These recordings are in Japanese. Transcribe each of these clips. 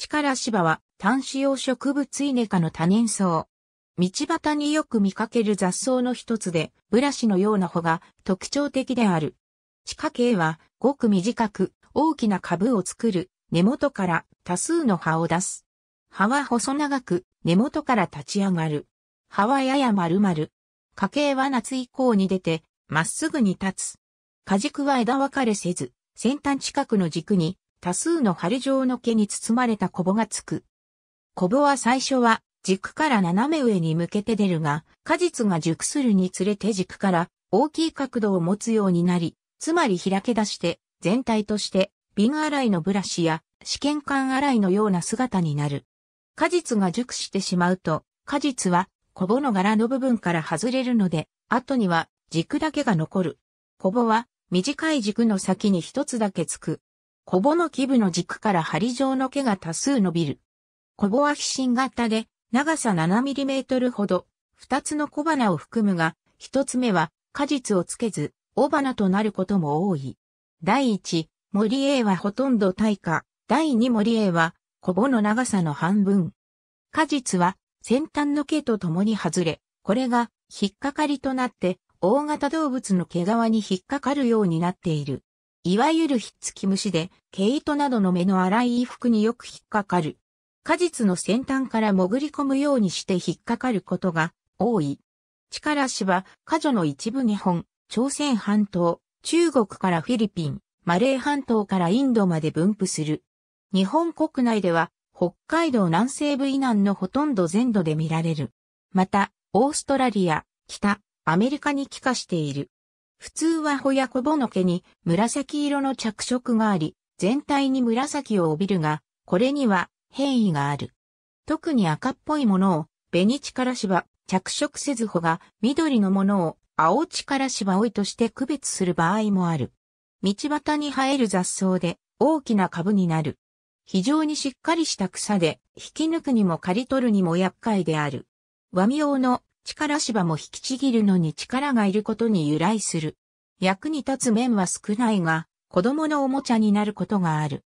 力芝は単子葉植物イネ科の多年草。道端によく見かける雑草の一つで、ブラシのような穂が特徴的である。地下茎はごく短く大きな株を作る根元から多数の葉を出す。葉は細長く根元から立ち上がる。葉はやや丸々。花茎は夏以降に出てまっすぐに立つ。果軸は枝分かれせず、先端近くの軸に多数の針状の毛に包まれたコボがつく。コボは最初は軸から斜め上に向けて出るが、果実が熟するにつれて軸から大きい角度を持つようになり、つまり開け出して全体として瓶洗いのブラシや試験管洗いのような姿になる。果実が熟してしまうと、果実はコボの柄の部分から外れるので、後には軸だけが残る。コボは短い軸の先に一つだけつく。コボの基部の軸から針状の毛が多数伸びる。コボは非新型で、長さ 7mm ほど、二つの小花を含むが、一つ目は果実をつけず、大花となることも多い。第一、森 A はほとんど大火。第二森 A は、コボの長さの半分。果実は、先端の毛と共に外れ、これが、引っかかりとなって、大型動物の毛皮に引っかかるようになっている。いわゆるひっつき虫で、毛糸などの目の粗い衣服によく引っかかる。果実の先端から潜り込むようにして引っかかることが多い。力氏は、果女の一部日本、朝鮮半島、中国からフィリピン、マレー半島からインドまで分布する。日本国内では、北海道南西部以南のほとんど全土で見られる。また、オーストラリア、北、アメリカに帰化している。普通はホやコぼの毛に紫色の着色があり、全体に紫を帯びるが、これには変異がある。特に赤っぽいものを、紅チカラシバ、着色せずほが緑のものを青チカラシバオいとして区別する場合もある。道端に生える雑草で大きな株になる。非常にしっかりした草で、引き抜くにも刈り取るにも厄介である。和名の力芝も引きちぎるのに力がいることに由来する。役に立つ面は少ないが、子供のおもちゃになることがある。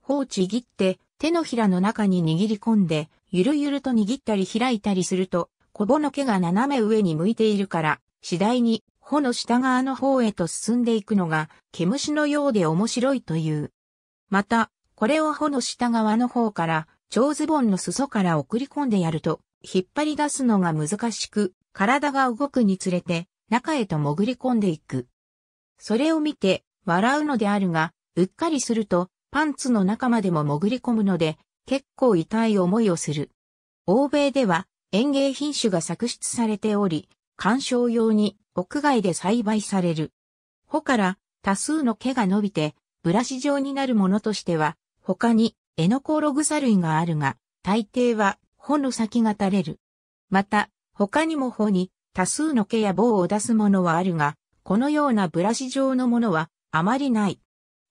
頬ちぎって手のひらの中に握り込んで、ゆるゆると握ったり開いたりすると、こぼの毛が斜め上に向いているから、次第に穂の下側の方へと進んでいくのが、毛虫のようで面白いという。また、これを穂の下側の方から、蝶ズボンの裾から送り込んでやると、引っ張り出すのが難しく、体が動くにつれて、中へと潜り込んでいく。それを見て、笑うのであるが、うっかりすると、パンツの中までも潜り込むので、結構痛い思いをする。欧米では、園芸品種が作出されており、観賞用に屋外で栽培される。穂から多数の毛が伸びて、ブラシ状になるものとしては、他にエノコオログサ類があるが、大抵は穂の先が垂れる。また、他にも穂に多数の毛や棒を出すものはあるが、このようなブラシ状のものはあまりない。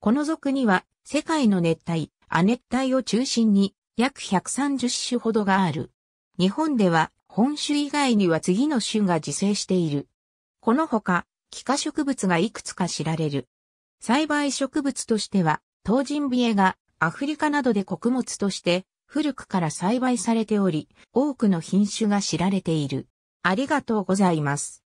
この属には世界の熱帯、亜熱帯を中心に約130種ほどがある。日本では本種以外には次の種が自生している。このほか、気化植物がいくつか知られる。栽培植物としては、東人ビエがアフリカなどで穀物として古くから栽培されており、多くの品種が知られている。ありがとうございます。